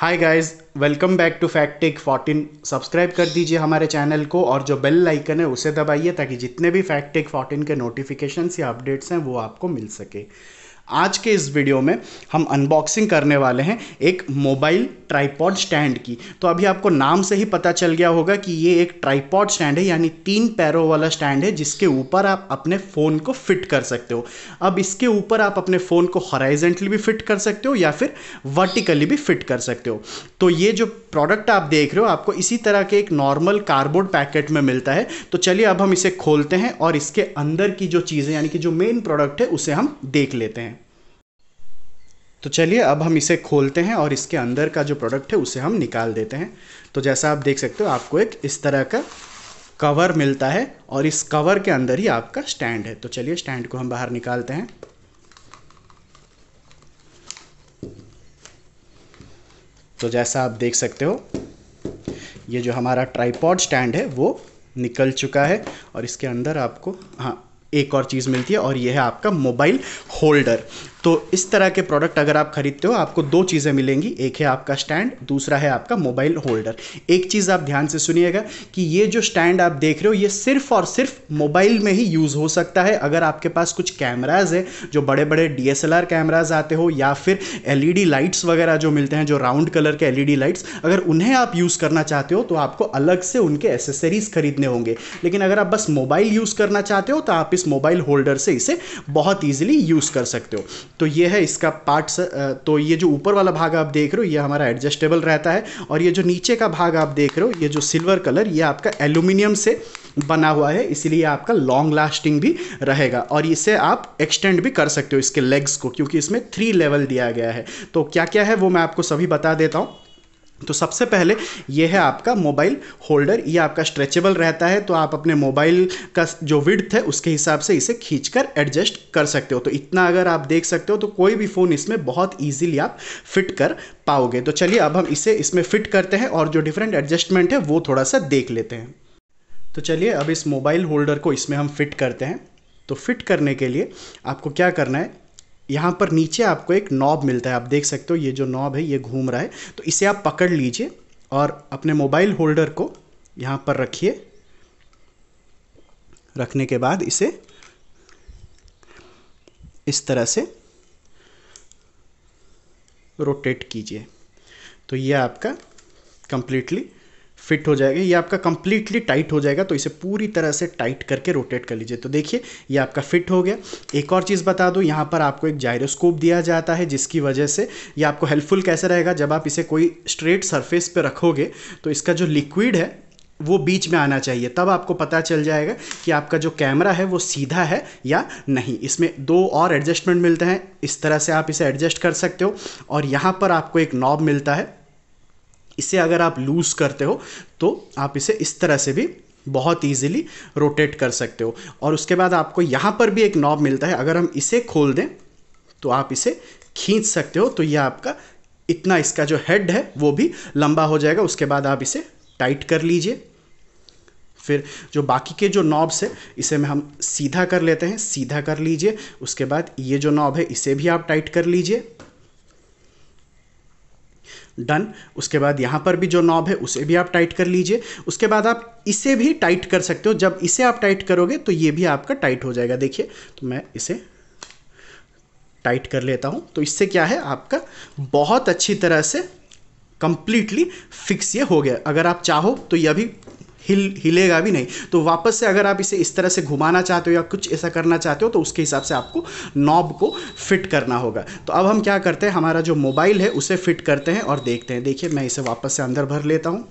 hi guys welcome back to fact tech fourteen subscribe कर दीजिए हमारे चैनल को और जो बेल आइकन है उसे दबाइए ताकि जितने भी फैक्ट टेक फोर्टीन के नोटिफिकेशन या अपडेट्स हैं वो आपको मिल सके आज के इस वीडियो में हम अनबॉक्सिंग करने वाले हैं एक मोबाइल ट्राईपॉड स्टैंड की तो अभी आपको नाम से ही पता चल गया होगा कि ये एक ट्राईपॉड स्टैंड है यानी तीन पैरों वाला स्टैंड है जिसके ऊपर आप अपने फ़ोन को फिट कर सकते हो अब इसके ऊपर आप अपने फ़ोन को हॉराइजेंटली भी फिट कर सकते हो या फिर वर्टिकली भी फिट कर सकते हो तो ये जो प्रोडक्ट आप देख रहे हो आपको इसी तरह के एक नॉर्मल कार्डबोर्ड पैकेट में मिलता है तो चलिए अब हम इसे खोलते हैं और इसके अंदर की जो चीज़ें यानी कि जो मेन प्रोडक्ट है उसे हम देख लेते हैं तो चलिए अब हम इसे खोलते हैं और इसके अंदर का जो प्रोडक्ट है उसे हम निकाल देते हैं तो जैसा आप देख सकते हो आपको एक इस तरह का कवर मिलता है और इस कवर के अंदर ही आपका स्टैंड है तो चलिए स्टैंड को हम बाहर निकालते हैं तो जैसा आप देख सकते हो ये जो हमारा ट्राईपॉड स्टैंड है वो निकल चुका है और इसके अंदर आपको हाँ एक और चीज़ मिलती है और यह है आपका मोबाइल होल्डर तो इस तरह के प्रोडक्ट अगर आप खरीदते हो आपको दो चीज़ें मिलेंगी एक है आपका स्टैंड दूसरा है आपका मोबाइल होल्डर एक चीज़ आप ध्यान से सुनिएगा कि ये जो स्टैंड आप देख रहे हो ये सिर्फ और सिर्फ मोबाइल में ही यूज़ हो सकता है अगर आपके पास कुछ कैमराज है जो बड़े बड़े D S L R cameras आते हो या फिर एल ई डी लाइट्स वगैरह जो मिलते हैं जो राउंड कलर के एल ई डी लाइट्स अगर उन्हें आप यूज़ करना चाहते हो तो आपको अलग से उनके एसेसरीज खरीदने होंगे लेकिन अगर आप बस मोबाइल यूज़ करना चाहते हो तो आप इस मोबाइल होल्डर से इसे बहुत ईजिली यूज़ कर सकते हो तो ये है इसका पार्ट्स तो ये जो ऊपर वाला भाग आप देख रहे हो ये हमारा एडजस्टेबल रहता है और ये जो नीचे का भाग आप देख रहे हो ये जो सिल्वर कलर ये आपका एल्यूमिनियम से बना हुआ है इसीलिए आपका लॉन्ग लास्टिंग भी रहेगा और इसे आप एक्सटेंड भी कर सकते हो इसके लेग्स को क्योंकि इसमें थ्री लेवल दिया गया है तो क्या क्या है वो मैं आपको सभी बता देता हूँ तो सबसे पहले ये है आपका मोबाइल होल्डर ये आपका स्ट्रेचेबल रहता है तो आप अपने मोबाइल का जो विड्थ है उसके हिसाब से इसे खींचकर एडजस्ट कर सकते हो तो इतना अगर आप देख सकते हो तो कोई भी फ़ोन इसमें बहुत ईजिली आप फिट कर पाओगे तो चलिए अब हम इसे इसमें फिट करते हैं और जो डिफरेंट एडजस्टमेंट है वो थोड़ा सा देख लेते हैं तो चलिए अब इस मोबाइल होल्डर को इसमें हम फिट करते हैं तो फिट करने के लिए आपको क्या करना है यहाँ पर नीचे आपको एक नॉब मिलता है आप देख सकते हो ये जो नॉब है ये घूम रहा है तो इसे आप पकड़ लीजिए और अपने मोबाइल होल्डर को यहाँ पर रखिए रखने के बाद इसे इस तरह से रोटेट कीजिए तो ये आपका कंप्लीटली फिट हो जाएगा ये आपका कंप्लीटली टाइट हो जाएगा तो इसे पूरी तरह से टाइट करके रोटेट कर लीजिए तो देखिए ये आपका फिट हो गया एक और चीज़ बता दूँ यहाँ पर आपको एक जायरोस्कोप दिया जाता है जिसकी वजह से ये आपको हेल्पफुल कैसे रहेगा जब आप इसे कोई स्ट्रेट सरफेस पर रखोगे तो इसका जो लिक्विड है वो बीच में आना चाहिए तब आपको पता चल जाएगा कि आपका जो कैमरा है वो सीधा है या नहीं इसमें दो और एडजस्टमेंट मिलते हैं इस तरह से आप इसे एडजस्ट कर सकते हो और यहाँ पर आपको एक नॉब मिलता है इसे अगर आप लूज़ करते हो तो आप इसे इस तरह से भी बहुत ईजिली रोटेट कर सकते हो और उसके बाद आपको यहाँ पर भी एक नॉब मिलता है अगर हम इसे खोल दें तो आप इसे खींच सकते हो तो यह आपका इतना इसका जो हेड है वो भी लंबा हो जाएगा उसके बाद आप इसे टाइट कर लीजिए फिर जो बाकी के जो नॉब्स है इसे में हम सीधा कर लेते हैं सीधा कर लीजिए उसके बाद ये जो नॉब है इसे भी आप टाइट कर लीजिए डन उसके बाद यहाँ पर भी जो नॉब है उसे भी आप टाइट कर लीजिए उसके बाद आप इसे भी टाइट कर सकते हो जब इसे आप टाइट करोगे तो ये भी आपका टाइट हो जाएगा देखिए तो मैं इसे टाइट कर लेता हूँ तो इससे क्या है आपका बहुत अच्छी तरह से कंप्लीटली फिक्स ये हो गया अगर आप चाहो तो यह भी हिल हिलेगा भी नहीं तो वापस से अगर आप इसे इस तरह से घुमाना चाहते हो या कुछ ऐसा करना चाहते हो तो उसके हिसाब से आपको नॉब को फिट करना होगा तो अब हम क्या करते हैं हमारा जो मोबाइल है उसे फिट करते हैं और देखते हैं देखिए मैं इसे वापस से अंदर भर लेता हूँ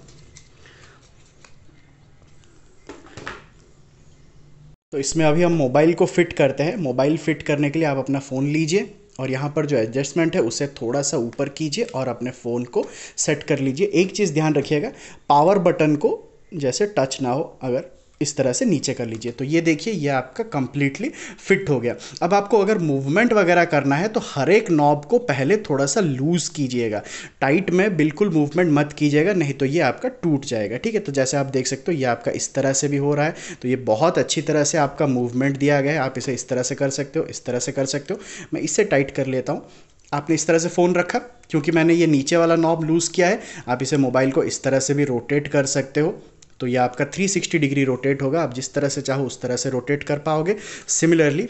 तो इसमें अभी हम मोबाइल को फिट करते हैं मोबाइल फिट करने के लिए आप अपना फ़ोन लीजिए और यहाँ पर जो एडजस्टमेंट है उसे थोड़ा सा ऊपर कीजिए और अपने फ़ोन को सेट कर लीजिए एक चीज़ ध्यान रखिएगा पावर बटन को जैसे टच ना हो अगर इस तरह से नीचे कर लीजिए तो ये देखिए ये आपका कम्प्लीटली फिट हो गया अब आपको अगर मूवमेंट वगैरह करना है तो हर एक नॉब को पहले थोड़ा सा लूज़ कीजिएगा टाइट में बिल्कुल मूवमेंट मत कीजिएगा नहीं तो ये आपका टूट जाएगा ठीक है तो जैसे आप देख सकते हो ये आपका इस तरह से भी हो रहा है तो ये बहुत अच्छी तरह से आपका मूवमेंट दिया गया है आप इसे इस तरह से कर सकते हो इस तरह से कर सकते हो मैं इससे टाइट कर लेता हूँ आपने इस तरह से फ़ोन रखा क्योंकि मैंने ये नीचे वाला नॉब लूज़ किया है आप इसे मोबाइल को इस तरह से भी रोटेट कर सकते हो तो ये आपका 360 डिग्री रोटेट होगा आप जिस तरह से चाहो उस तरह से रोटेट कर पाओगे सिमिलरली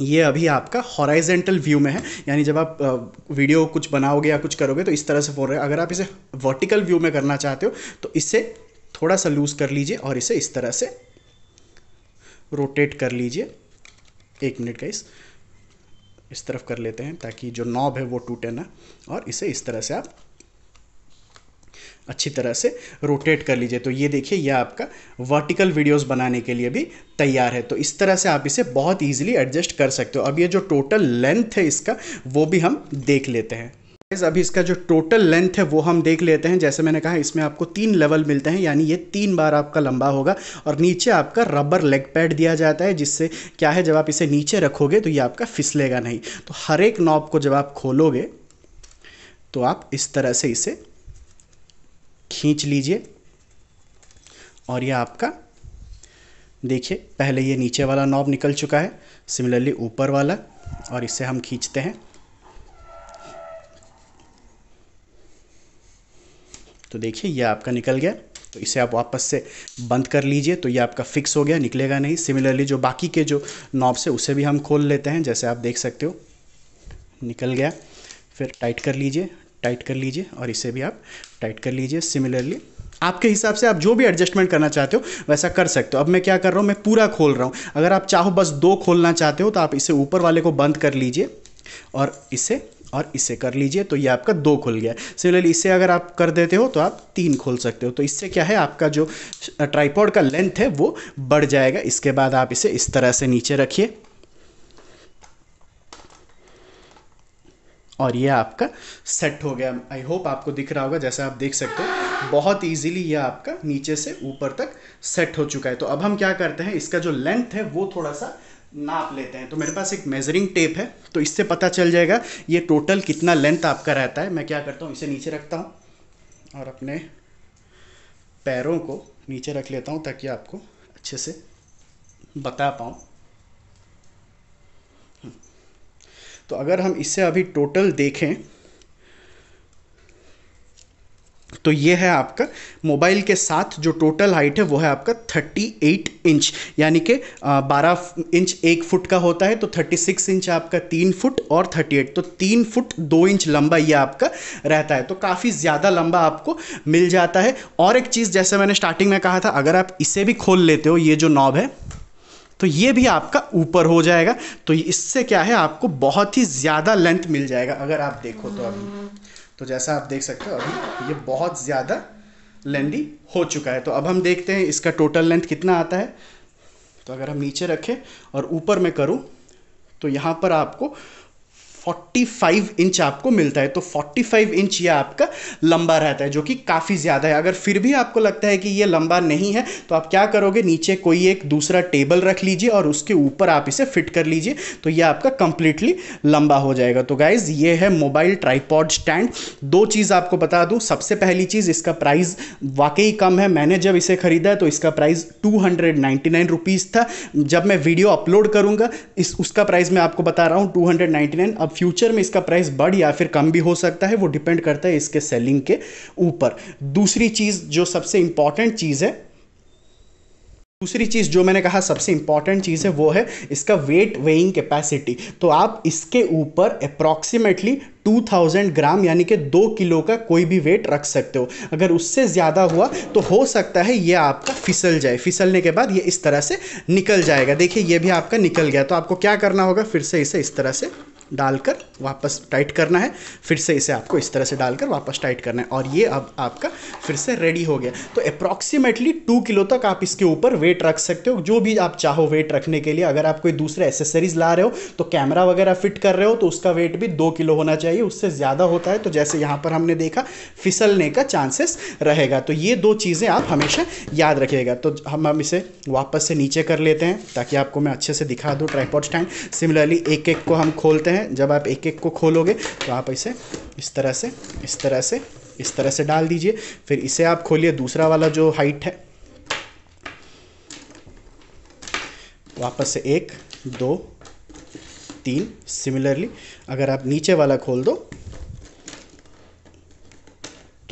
ये अभी आपका हॉराइजेंटल व्यू में है यानी जब आप वीडियो कुछ बनाओगे या कुछ करोगे तो इस तरह से फोन रहे अगर आप इसे वर्टिकल व्यू में करना चाहते हो तो इसे थोड़ा सा लूज़ कर लीजिए और इसे इस तरह से रोटेट कर लीजिए एक मिनट का इस इस तरफ कर लेते हैं ताकि जो नॉब है वो टूटे ना और इसे इस तरह से आप अच्छी तरह से रोटेट कर लीजिए तो ये देखिए यह आपका वर्टिकल वीडियोस बनाने के लिए भी तैयार है तो इस तरह से आप इसे बहुत ईजिली एडजस्ट कर सकते हो अब ये जो टोटल लेंथ है इसका वो भी हम देख लेते हैं अभी इसका जो टोटल लेंथ है वो हम देख लेते हैं जैसे मैंने कहा इसमें आपको तीन लेवल मिलते हैं यानी ये तीन बार आपका लंबा होगा और नीचे आपका रबर लेग पैड दिया जाता है जिससे क्या है जब आप इसे नीचे रखोगे तो ये आपका फिसलेगा नहीं तो हर एक नॉब को जब आप खोलोगे तो आप इस तरह से इसे खींच लीजिए और यह आपका देखिए पहले ये नीचे वाला नॉब निकल चुका है सिमिलरली ऊपर वाला और इसे हम खींचते हैं तो देखिए ये आपका निकल गया तो इसे आप वापस से बंद कर लीजिए तो ये आपका फिक्स हो गया निकलेगा नहीं सिमिलरली जो बाकी के जो नॉब्स है उसे भी हम खोल लेते हैं जैसे आप देख सकते हो निकल गया फिर टाइट कर लीजिए टाइट कर लीजिए और इसे भी आप टाइट कर लीजिए सिमिलरली आपके हिसाब से आप जो भी एडजस्टमेंट करना चाहते हो वैसा कर सकते हो अब मैं क्या कर रहा हूँ मैं पूरा खोल रहा हूँ अगर आप चाहो बस दो खोलना चाहते हो तो आप इसे ऊपर वाले को बंद कर लीजिए और इसे और इसे कर लीजिए तो ये आपका दो खुल गया सिमिलरली इसे अगर आप कर देते हो तो आप तीन खोल सकते हो तो इससे क्या है आपका जो ट्राईपॉड का लेंथ है वो बढ़ जाएगा इसके बाद आप इसे इस तरह से नीचे रखिए और ये आपका सेट हो गया आई होप आपको दिख रहा होगा जैसा आप देख सकते हो बहुत इजीली ये आपका नीचे से ऊपर तक सेट हो चुका है तो अब हम क्या करते हैं इसका जो लेंथ है वो थोड़ा सा नाप लेते हैं तो मेरे पास एक मेजरिंग टेप है तो इससे पता चल जाएगा ये टोटल कितना लेंथ आपका रहता है मैं क्या करता हूँ इसे नीचे रखता हूँ और अपने पैरों को नीचे रख लेता हूँ ताकि आपको अच्छे से बता पाऊँ तो अगर हम इससे अभी टोटल देखें तो ये है आपका मोबाइल के साथ जो टोटल हाइट है वो है आपका 38 इंच यानी कि 12 इंच एक फुट का होता है तो 36 इंच आपका तीन फुट और 38 तो तीन फुट दो इंच लंबा ये आपका रहता है तो काफ़ी ज़्यादा लंबा आपको मिल जाता है और एक चीज़ जैसे मैंने स्टार्टिंग में कहा था अगर आप इसे भी खोल लेते हो ये जो नॉब है तो ये भी आपका ऊपर हो जाएगा तो इससे क्या है आपको बहुत ही ज़्यादा लेंथ मिल जाएगा अगर आप देखो तो अभी तो जैसा आप देख सकते हो अभी ये बहुत ज़्यादा लेंदी हो चुका है तो अब हम देखते हैं इसका टोटल लेंथ कितना आता है तो अगर हम नीचे रखें और ऊपर में करूं तो यहाँ पर आपको 45 इंच आपको मिलता है तो 45 इंच ये आपका लंबा रहता है जो कि काफ़ी ज़्यादा है अगर फिर भी आपको लगता है कि ये लंबा नहीं है तो आप क्या करोगे नीचे कोई एक दूसरा टेबल रख लीजिए और उसके ऊपर आप इसे फिट कर लीजिए तो ये आपका कंप्लीटली लंबा हो जाएगा तो गाइज ये है मोबाइल ट्राईपॉड स्टैंड दो चीज़ आपको बता दूँ सबसे पहली चीज़ इसका प्राइस वाकई कम है मैंने जब इसे खरीदा तो इसका प्राइस टू हंड्रेड था जब मैं वीडियो अपलोड करूँगा इस उसका प्राइस मैं आपको बता रहा हूँ टू अब फ्यूचर में इसका प्राइस बढ़ या फिर कम भी हो सकता है वो डिपेंड करता है इसके सेलिंग के ऊपर दूसरी चीज़ जो सबसे इंपॉर्टेंट चीज़ है दूसरी चीज़ जो मैंने कहा सबसे इंपॉर्टेंट चीज़ है वो है इसका वेट वेइंग कैपेसिटी तो आप इसके ऊपर अप्रॉक्सीमेटली 2000 ग्राम यानी कि दो किलो का कोई भी वेट रख सकते हो अगर उससे ज़्यादा हुआ तो हो सकता है ये आपका फिसल जाए फिसलने के बाद ये इस तरह से निकल जाएगा देखिए ये भी आपका निकल गया तो आपको क्या करना होगा फिर से इसे इस तरह से डालकर वापस टाइट करना है फिर से इसे आपको इस तरह से डालकर वापस टाइट करना है और ये अब आपका फिर से रेडी हो गया तो अप्रॉक्सीमेटली टू किलो तक आप इसके ऊपर वेट रख सकते हो जो भी आप चाहो वेट रखने के लिए अगर आप कोई दूसरे एसेसरीज ला रहे हो तो कैमरा वगैरह फिट कर रहे हो तो उसका वेट भी दो किलो होना चाहिए उससे ज़्यादा होता है तो जैसे यहाँ पर हमने देखा फिसलने का चांसेस रहेगा तो ये दो चीज़ें आप हमेशा याद रखिएगा तो हम हम इसे वापस से नीचे कर लेते हैं ताकि आपको मैं अच्छे से दिखा दूँ ट्राईपोर्ट स्टैंड सिमिलरली एक एक को हम खोलते हैं हैं जब आप एक एक को खोलोगे तो आप इसे इस तरह से इस तरह से इस तरह से डाल दीजिए फिर इसे आप खोलिए दूसरा वाला जो हाइट है वापस से एक दो तीन सिमिलरली अगर आप नीचे वाला खोल दो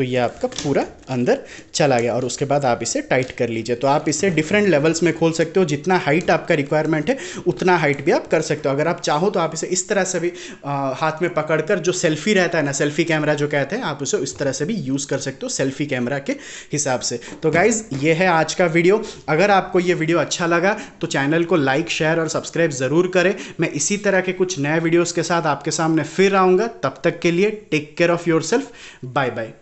तो ये आपका पूरा अंदर चला गया और उसके बाद आप इसे टाइट कर लीजिए तो आप इसे डिफरेंट लेवल्स में खोल सकते हो जितना हाइट आपका रिक्वायरमेंट है उतना हाइट भी आप कर सकते हो अगर आप चाहो तो आप इसे इस तरह से भी आ, हाथ में पकड़कर जो सेल्फी रहता है ना सेल्फी कैमरा जो कहते हैं आप उसे इस तरह से भी यूज़ कर सकते हो सेल्फी कैमरा के हिसाब से तो गाइज़ ये है आज का वीडियो अगर आपको ये वीडियो अच्छा लगा तो चैनल को लाइक शेयर और सब्सक्राइब ज़रूर करें मैं इसी तरह के कुछ नए वीडियोज़ के साथ आपके सामने फिर आऊँगा तब तक के लिए take care of yourself bye bye